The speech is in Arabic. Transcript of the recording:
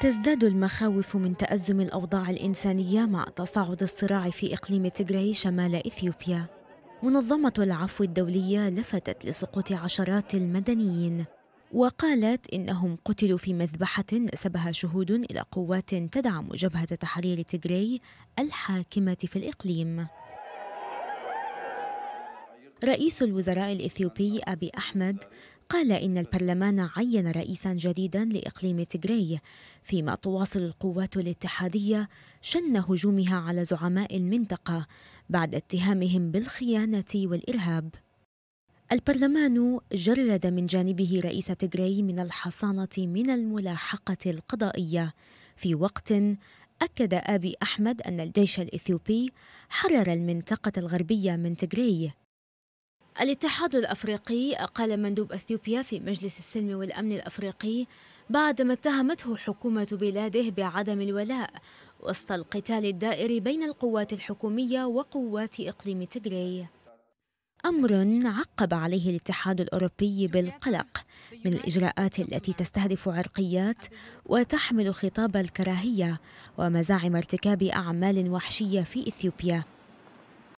تزداد المخاوف من تأزم الأوضاع الإنسانية مع تصاعد الصراع في إقليم تيغراي شمال إثيوبيا منظمة العفو الدولية لفتت لسقوط عشرات المدنيين وقالت إنهم قتلوا في مذبحة نسبها شهود إلى قوات تدعم جبهة تحرير تيغراي الحاكمة في الإقليم رئيس الوزراء الإثيوبي أبي أحمد قال إن البرلمان عين رئيسا جديدا لإقليم تجري فيما تواصل القوات الاتحادية شن هجومها على زعماء المنطقة بعد اتهامهم بالخيانة والإرهاب البرلمان جرد من جانبه رئيس تجري من الحصانة من الملاحقة القضائية في وقت أكد أبي أحمد أن الجيش الإثيوبي حرر المنطقة الغربية من تجري الاتحاد الأفريقي أقال مندوب أثيوبيا في مجلس السلم والأمن الأفريقي بعدما اتهمته حكومة بلاده بعدم الولاء وسط القتال الدائر بين القوات الحكومية وقوات إقليم تجري أمر عقب عليه الاتحاد الأوروبي بالقلق من الإجراءات التي تستهدف عرقيات وتحمل خطاب الكراهية ومزاعم ارتكاب أعمال وحشية في إثيوبيا